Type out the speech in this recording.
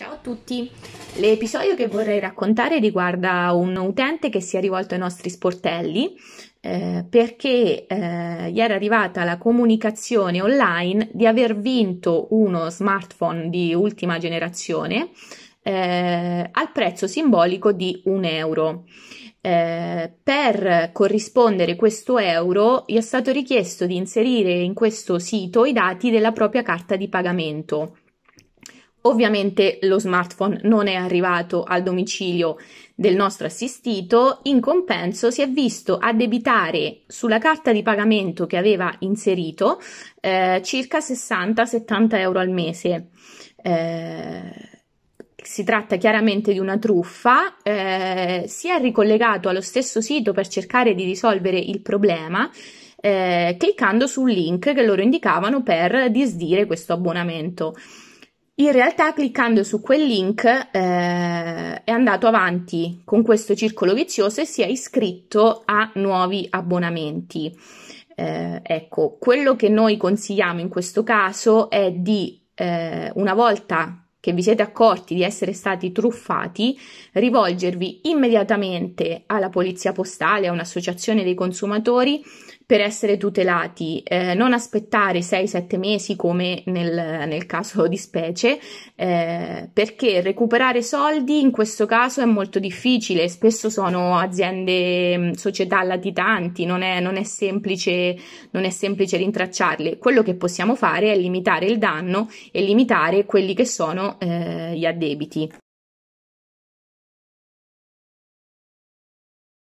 Ciao a tutti! L'episodio che vorrei raccontare riguarda un utente che si è rivolto ai nostri sportelli eh, perché eh, gli era arrivata la comunicazione online di aver vinto uno smartphone di ultima generazione eh, al prezzo simbolico di un euro. Eh, per corrispondere questo euro gli è stato richiesto di inserire in questo sito i dati della propria carta di pagamento. Ovviamente lo smartphone non è arrivato al domicilio del nostro assistito, in compenso si è visto addebitare sulla carta di pagamento che aveva inserito eh, circa 60-70 euro al mese. Eh, si tratta chiaramente di una truffa, eh, si è ricollegato allo stesso sito per cercare di risolvere il problema. Eh, cliccando sul link che loro indicavano per disdire questo abbonamento. In realtà cliccando su quel link eh, è andato avanti con questo circolo vizioso e si è iscritto a nuovi abbonamenti. Eh, ecco, quello che noi consigliamo in questo caso è di, eh, una volta che vi siete accorti di essere stati truffati, rivolgervi immediatamente alla polizia postale, a un'associazione dei consumatori per essere tutelati, eh, non aspettare 6-7 mesi come nel, nel, caso di specie, eh, perché recuperare soldi in questo caso è molto difficile, spesso sono aziende, mm, società latitanti, non è, non è, semplice, non è semplice rintracciarle. Quello che possiamo fare è limitare il danno e limitare quelli che sono eh, gli addebiti.